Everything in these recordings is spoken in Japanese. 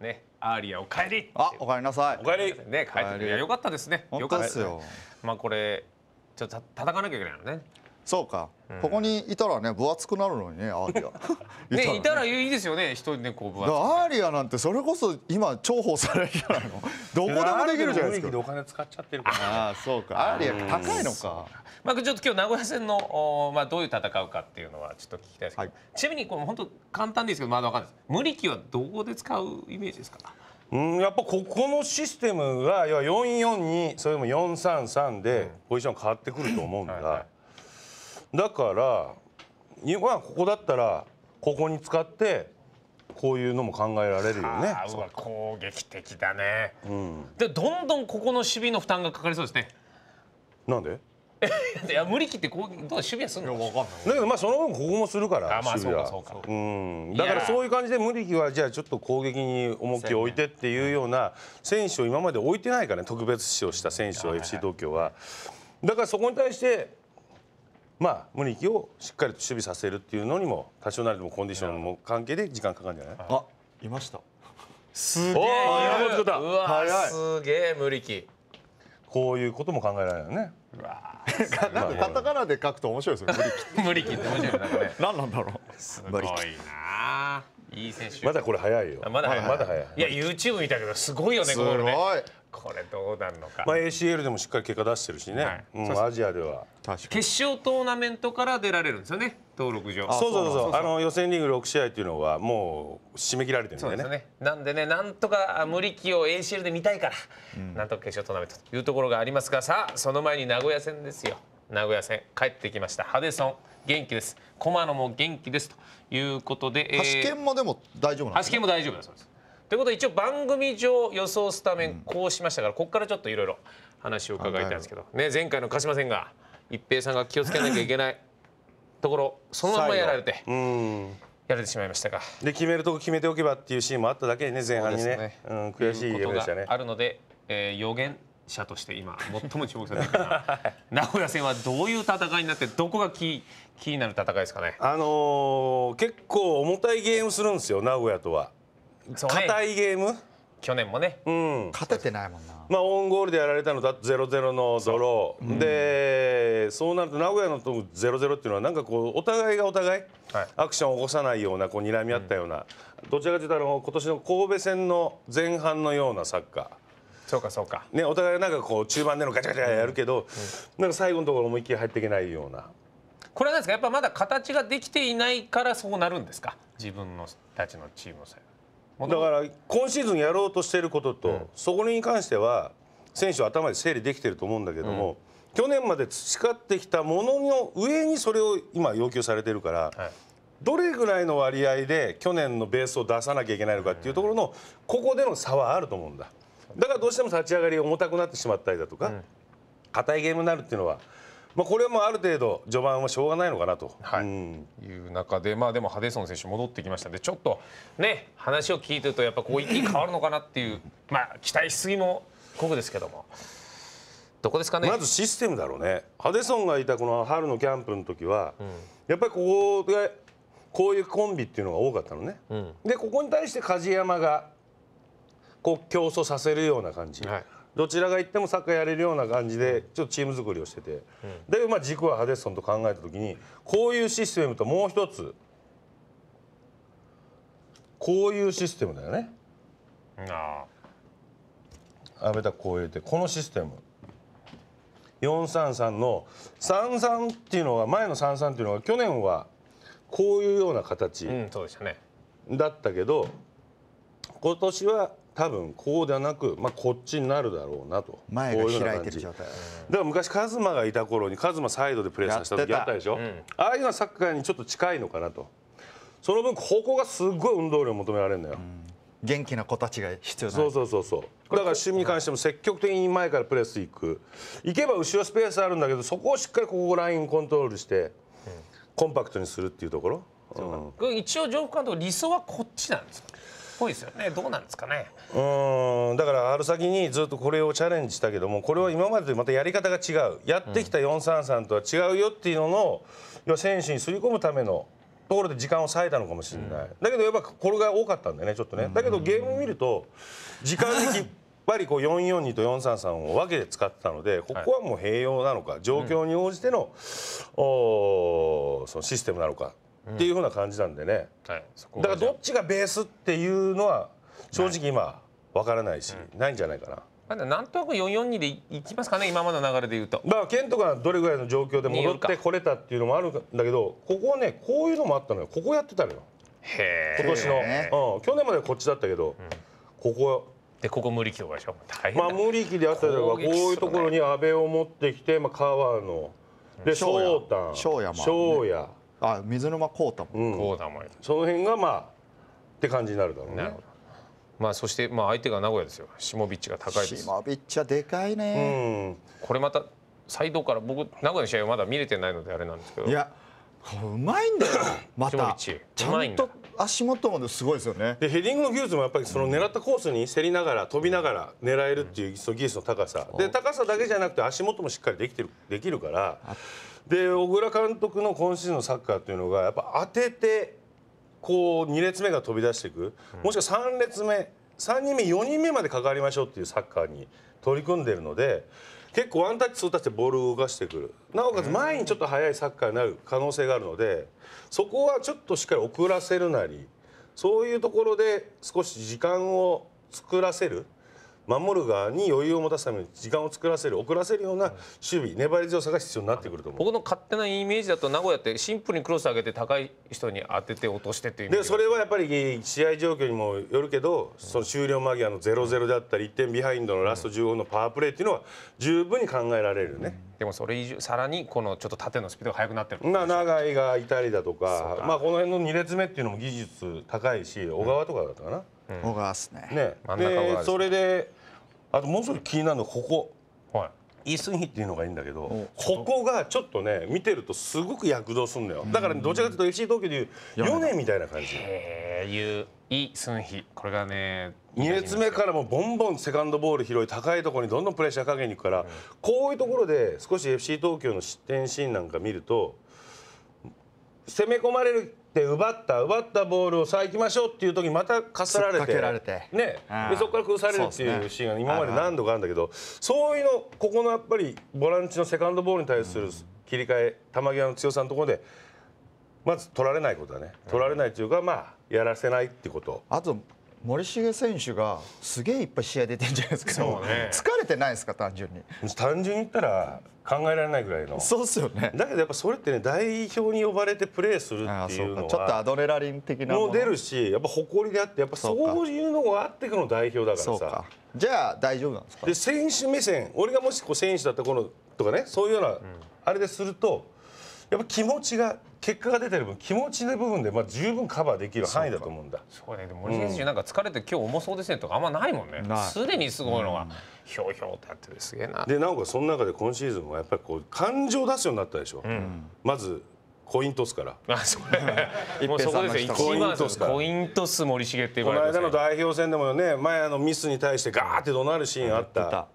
ね、アーリアお帰り。あ、お帰りなさい。お帰り。ね、帰っていや、よかったですね。よかったですよ。まあこれちょっと叩かなきゃいけないのね。そうか、うん、ここにいたらね分厚くなるのにねアーリア ね、ね、いたらいいですよね人にねこう分厚くアーリアなんてそれこそ今重宝されるじゃないの どこでもできるじゃないですかでお金使っちゃってるからああそうかアーリア高いのかまあちょっと今日名古屋戦のまあどういう戦うかっていうのはちょっと聞きたいですけど、はい、ちなみにこれ本当簡単ですけどまだわかんないです無力はどこで使うイメージですかうん、やっぱここのシステムが要は442それも433でポジション変わってくると思うんだ、はいはいだから日本はここだったらここに使ってこういうのも考えられるよね攻撃的だね、うん、でどんどんここの守備の負担がかかりそうですねなんで いや無理切ってこうどう守備はするのかかんないだけどまあその分ここもするからあまあそうかそうかうんだからそういう感じで無理切はじゃあちょっと攻撃に重きを置いてっていうような選手を今まで置いてないからね特別視をした選手を FC 東京はだからそこに対してまあ、無理をしっかりと守備させるっていうのにも多少なりともコンディションの関係で時間かかるんじゃないあいましたすげえすげえ無力こういうことも考えられるねうわ なんかカタカナで書くと面白いですよ無力無力って面白いなんかね何なんだろう無ごいい選手まだこれ早いよまだ早い,、まだ早いいや YouTube 見たけどすごいよねすごいこれどうなるのか、まあ、ACL でもしっかり結果出してるしね、はいうん、アジアでは決勝トーナメントから出られるんですよね登録上そうそうそうあの予選リーグ6試合っていうのはもう締め切られてるんでねでねなんでねなんとか無理機を ACL で見たいから、うん、なんとか決勝トーナメントというところがありますがさあその前に名古屋戦ですよ名古屋戦帰ってきましたハデソン元気です駒野も元気ですということで発見もでも大丈夫なんですねも大丈夫だそうですということで一応番組上予想スタメンこうしましたから、ここからちょっといろいろ話を伺いたいんですけど、ね、前回の鹿島戦が一平さんが気をつけなきゃいけないところそのままやられてやれてしまいましたかで決めるとこ決めておけばっていうシーンもあっただけにね前半にね、ね、うん、悔しいゲームでしたねあるので、え予言者として今最も注目されている名古屋戦はどういう戦いになってどこがキーになる戦いですかね、あのー、結構重たいゲームするんですよ名古屋とは。硬、いゲーム去年もね、うん、勝ててないもんな、まあ、オンゴールでやられたのだゼロゼロのドロー、うん、でそうなると名古屋のとゼロゼロっていうのはなんかこうお互いがお互い、はい、アクションを起こさないようなこう睨み合ったような、うん、どちらかというと今年の神戸戦の前半のようなサッカー。そうかそうか、ね、お互いなんかこう中盤でのガチャガチャやるけど、うん、なんか最後のところ思いっきり入っていけないようなこれはなんですかやっぱまだ形ができていないからそうなるんですか自分のたちのチームの際だから今シーズンやろうとしていることと、うん、そこに関しては選手は頭で整理できてると思うんだけども、うん、去年まで培ってきたものの上にそれを今要求されてるから、はい、どれぐらいの割合で去年のベースを出さなきゃいけないのかっていうところの、ここでの差はあると思うんだ。だからどうしても立ち上がり重たくなってしまったりだとか硬、いゲームになるっていうのはまあ、これはもうある程度序盤はしょうがないのかなと、はい、うん、いう中で、まあ、でもハデソン選手戻ってきましたんでちょっとね話を聞いてるとやっぱこう一気に変わるのかなっていうまあ期待しすぎも酷ですけども。どこですかねまずシステムだろうねハデソンがいたこの春のキャンプの時は、うん、やっぱりこここういうコンビっていうのが多かったのね、うん、でここに対して梶山がこう競争させるような感じ、はい、どちらが行ってもサッカーやれるような感じでちょっとチーム作りをしてて、うん、で、まあ、軸はハデソンと考えた時にこういうシステムともう一つこういうシステムだよね。ああ。あ、倍田こう言ってこのシステム。433の33っていうのは前の33っていうのは去年はこういうような形、うね、だったけど今年は多分こうじゃなく、まあ、こっちになるだろうなと前が開いてる状態だから昔カズマがいた頃にカズマサイドでプレーさせた時あったでしょ、うん、ああいうのはサッカーにちょっと近いのかなとその分ここがすごい運動量求められるんだよ、うん元気な子たちが必要そうそうそうそうだから趣味に関しても積極的に前からプレス行く行けば後ろスペースあるんだけどそこをしっかりここラインコントロールして、コンパクトにするっていうところ、うん、一応上副監督理想はこっちなんですかぽいですよねどうなんですかねうんだから春先にずっとこれをチャレンジしたけどもこれは今までとまたやり方が違うやってきた433とは違うよっていうのの、うん、選手にすり込むためのところで時間を割いたのかもしれない、うん、だけどやっぱこれが多かったんだよねちょっとね、うん、だけどゲーム見ると時間的やっぱりこう442と433を分けて使ってたのでここはもう併用なのか状況に応じての,、そのシステムなのかっていうふうな感じなんでね、はい、だからどっちがベースっていうのは正直今わからないし、ないんじゃないかな。なんとなく442でいきますかね今までの流れでいうとだからケントがどれぐらいの状況で戻ってこれたっていうのもあるんだけどここねこういうのもあったのよここやってたのよへ今年の、うん、去年までこっちだったけど、うん、ここでここ無力とかでしょ大変まあ無力であったりとかこういうところに安倍を持ってきて、まあ、川野で翔太翔也、ね、あ水沼孝太も、うん、もその辺がまあって感じになるだろうねなるほどまあ、そして、まあ、相手が名古屋ですよ。シモビッチが高いです。シモビッチはでかいね。これまた、サイドから、僕、名古屋の試合はまだ見れてないので、あれなんですけど。いや、うまいんだよ。また。ちゃんと足元まですごいですよね。で、ヘディングの技術も、やっぱり、その狙ったコースに競りながら、飛びながら、狙えるっていう、その技術の高さ。で、高さだけじゃなくて、足元もしっかりできてる、できるから。で小倉監督の今シーズンのサッカーというのがやっぱ当ててこう2列目が飛び出していく、もしくは3列目3人目4人目まで関わりましょうっていうサッカーに取り組んでいるので結構ワンタッチツータッチでボールを動かしてくるなおかつ前にちょっと速いサッカーになる可能性があるのでそこはちょっとしっかり遅らせるなりそういうところで少し時間を作らせる。守る側に余裕を持たすために時間を作らせる遅らせるような守備粘り強さが必要になってくると思う僕の勝手なイメージだと名古屋ってシンプルにクロス上げて高い人に当てて落としてっていうでそれはやっぱり試合状況にもよるけどその終了間際の0-0であったり1点ビハインドのラスト15のパワープレーっていうのは十分に考えられるね。でもそれ以上さらにこのちょっと縦のスピードが速くなってるまあ長井がいたりだとかまあこの辺の2列目っていうのも技術高いし小川とかだったかな、うん、小川っすねね真ん中でそれであともう一つ気になるのここ、はい、イ・スンヒっていうのがいいんだけどここがちょっとね見てるとすごく躍動するのよだからどちらかというと FC 東京でいう4年みたいな感じへえイ・スンヒこれがね2列目からもボンボンセカンドボール拾い高いところにどんどんプレッシャーかけにいくから、うん、こういうところで少し FC 東京の失点シーンなんか見ると攻め込まれるで奪った奪ったボールをさあ行きましょうっていう時にまたかすられてねでそこから崩されるっていうシーンが今まで何度かあるんだけどそういうのここのやっぱりボランチのセカンドボールに対する切り替え球際の強さのところでまず取られないことだね取られないというかまあやらせないってことあと森重選手がすげえいっぱい試合出てるんじゃないですか、そうね、疲れてないですか単純に単純に言ったら考えられないぐらいのそうっすよねだけどやっぱそれってね代表に呼ばれてプレーするっていうのはちょっとアドレナリン的なもの出るしやっぱ誇りであってやっぱそういうのがあってくの代表だからさじゃあ大丈夫なんですかで選手目線俺がもしこう選手だった頃とかねそういうような、あれでするとやっぱ気持ちが結果が出てる分気持ちの部分でまあ十分カバーできる範囲だと思うんだそうねでも森選手なんか疲れて今日重そうですねとかあんまないもんねすでにすごいのが、うん、ひょうひょうってやってるすげえなでなおかその中で今シーズンはやっぱりこう感情出すようになったでしょ、うん、まずコイントスから。あ、それ。もうそこですよ。コイントス。コイントス森重って言われて。この間の代表戦でもね、前あのミスに対してガーって怒鳴るシーンあった。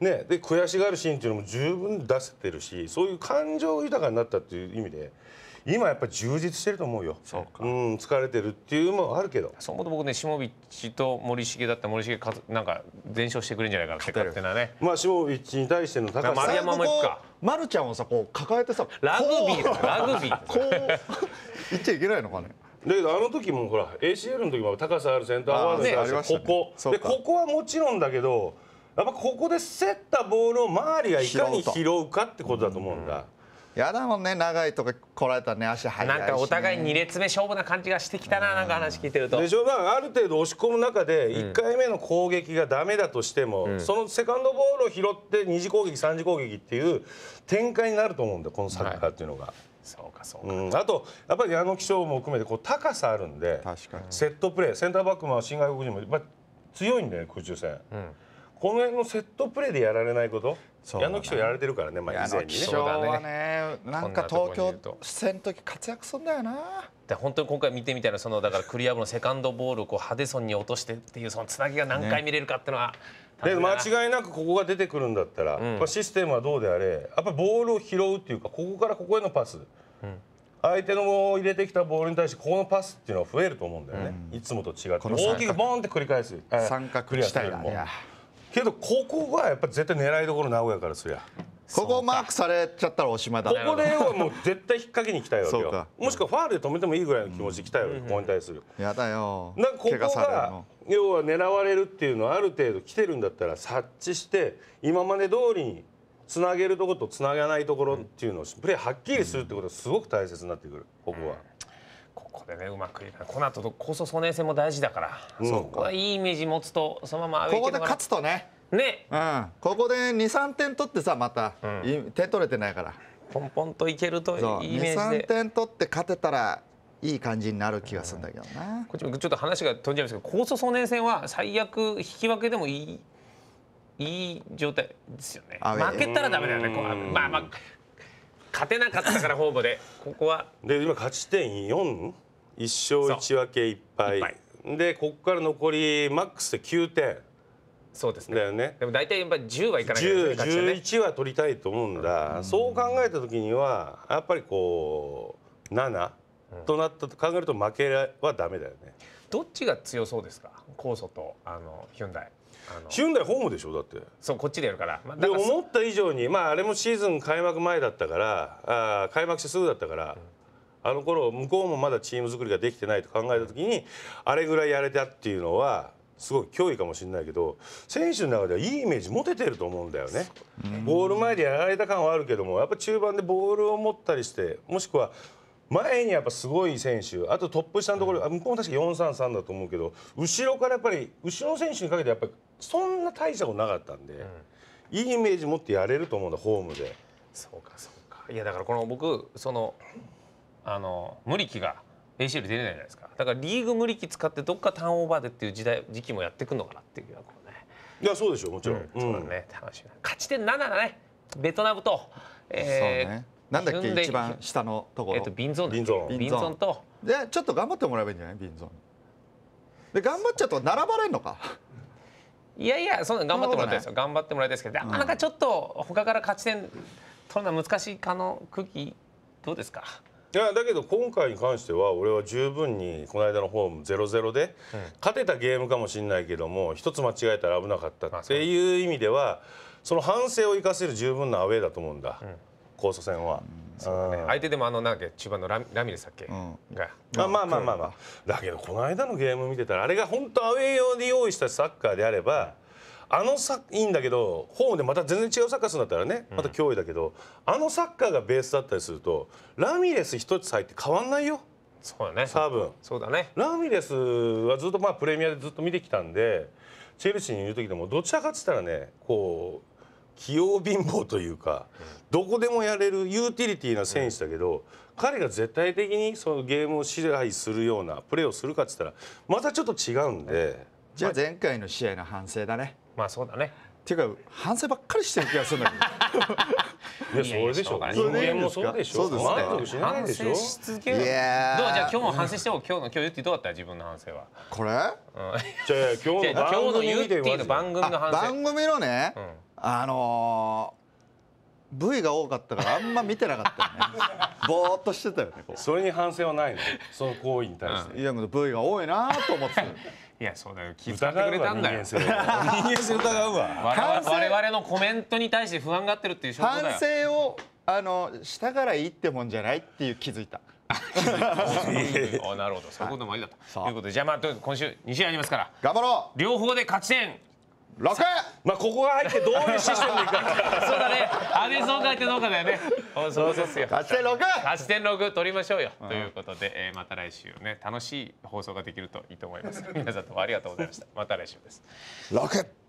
ね、で悔しがるシーンっていうのも十分出せてるしそういう感情豊かになったっていう意味で今やっぱり充実してると思うよそうか、うん、疲れてるっていうのもあるけどそう思うと僕ね下ビッチと森重だった森重かなんか全勝してくれるんじゃないかなって勝手なねまあ下ビッチに対しての高さ丸山もいくか丸ちゃんをさこう抱えてさラグビーラグビー こう言っちゃいけないのかねだけどあの時もほら ACL の時も高さあるセンターワードにここ、ね、でここはもちろんだけどっぱここで競ったボールを周りがいかに拾うかってことだと思うんだ。やだもんね長いとか来られたね足早い、ね、なんかお互い2列目勝負な感じがしてきたな、うん、なんか話聞いてるとでしょある程度押し込む中で1回目の攻撃がダメだとしても、うん、そのセカンドボールを拾って2次攻撃3次攻撃っていう展開になると思うんだこのサッカーっていうのが。はい、そうかそうか、うん、あとやっぱり矢野気象も含めてこう高さあるんでセットプレーセンターバックも新外国人もやっぱ強いんだよね空中戦。うんこの辺のセットプレーでやられないこと、矢野騎手やられてるからね、まあ、以前にね。はねなんか東京戦の時活躍すんだよな。で本当に今回見てみたいなそのだからクリア部のセカンドボールをこうハデソンに落としてっていうそのつなぎが何回見れるかっていうのは、ね、で間違いなくここが出てくるんだったら、うん、システムはどうであれやっぱボールを拾うっていうかここからここへのパス、うん、相手の入れてきたボールに対してここのパスっていうのは増えると思うんだよね、うん、いつもと違って大きくボンって繰り返す三角クリアするも。けどここがやっぱ絶対狙いどころ名古屋からすりゃここマークされちゃったらおしまいだここではもう絶対引っ掛けに来たいわけよもしくはファールで止めてもいいぐらいの気持ちで来たよ、うん、ここに対するやだよなんかここが要は狙われるっていうのはある程度来てるんだったら察知して今まで通りにつなげるところとつながないところっていうのをプレーはっきりするってことがすごく大切になってくるここは。ここでねうまくいかないこの後高層総年戦も大事だから、うん、そこはいいイメージ持つとそのままここで勝つとねね、うん、ここで23点取ってさまた、うん、取れてないからポンポンといけるといいイメージで23点取って勝てたらいい感じになる気がするんだけどな、こっちもちょっと話が飛んじゃいますけど高層総年戦は最悪引き分けでもいいいい状態ですよね負けたらダメだよねまあまあ勝てなかったからホームでここはで今勝ち点41勝1分け1敗でここから残りマックスで9点そうですねだよねでも大体やっぱり10はいかないですねね11は取りたいと思うんだ、うん、そう考えた時にはやっぱりこう7となったと考えると負けはダメだよね、どっちが強そうですか酵素とあのヒュンダイヒュンダイホームでしょだってそうこっちでやるから,、まあ、で思った以上にまああれもシーズン開幕前だったからあ開幕してすぐだったから、うん、あの頃向こうもまだチーム作りができてないと考えた時に、あれぐらいやれたっていうのはすごい脅威かもしれないけど選手の中ではいいイメージ持ててると思うんだよね。ボール前でやられた感はあるけどもやっぱ中盤でボールを持ったりしてもしくは前にやっぱすごい選手あとトップ下のところ、うん、向こうも確か433だと思うけど後ろからやっぱり後ろの選手にかけてやっぱりそんな大したことなかったんで、うん、いいイメージ持ってやれると思うんだホームで。そうかそうかいやだからこの僕そのあの無力が ACL 出れないじゃないですかだからリーグ無力使ってどっかターンオーバーでっていう時代時期もやってくんのかなっていうこうねいやそうでしょうもちろん、うん、そうだね楽しみ勝ち点7だねベトナムと、えー、ね、なんだっけ一番下のところ、えっと、ビンゾンビンゾンビンゾンとでちょっと頑張ってもらえばいいんじゃないビンゾンで頑張っちゃうと並ばれんのかいやいやそんな頑張ってもらいたいですよ頑張ってもらいたいですけど、うん、なかかちょっと他から勝ち点取るのは難しいかの空気どうですかいやだけど今回に関しては俺は十分にこの間のホーム0-0で、勝てたゲームかもしれないけども一つ間違えたら危なかったっていう意味ではその反省を生かせる十分なアウェーだと思うんだ、う高祖戦は。相手でもあのなんか中盤のラミレスだっけ、うん、が、まあ、まあまあまあまあだけどこの間のゲーム見てたらあれが本当アウェー用で用意したサッカーであれば、あのサいいんだけどホームでまた全然違うサッカーするんだったらねまた脅威だけど、うん、あのサッカーがベースだったりするとラミレス一つ入って変わんないよ。そうだねサーブそうだねラミレスはずっとまあプレミアでずっと見てきたんでチェルシーにいる時でもどちらかっつったらねこう器用貧乏というかどこでもやれるユーティリティな選手だけど、彼が絶対的にそのゲームを支配するようなプレーをするかっつったらまたちょっと違うんで、じゃあ前回の試合の反省だねまあそうだねっていうか反省ばっかりしてる気がするんだけど いやそれでしょうかね人間もそうでしょう満足しないでしょし続けるどうじゃあ今日も反省しても今日の今日言ってどうだった自分の反省はこれ、うん、じゃあ今日の今日のユティの番組の反省番組のね、うんあのー、V が多かったからあんま見てなかったよね ぼーっとしてたよねそれに反省はないのその行為に対していや V が多いなと思って いやそうだよ気遣ってくれたんだよ人間性疑うわ 我々のコメントに対して不安がってるっていう反省をあのしたからいいってもんじゃないっていう気づいたなるほどそういうこともありだと、はい、ということでじゃあまあ今週2試合ありますから頑張ろう両方で勝ち点 6! まあここが入ってどういうシステムでいくかそうだねアディソン会ってどうかだよねそうですよ勝ち点 6! 勝ち点6取りましょうよ、うん、ということで、えー、また来週ね楽しい放送ができるといいと思います皆さんどうもありがとうございましたまた来週です 6!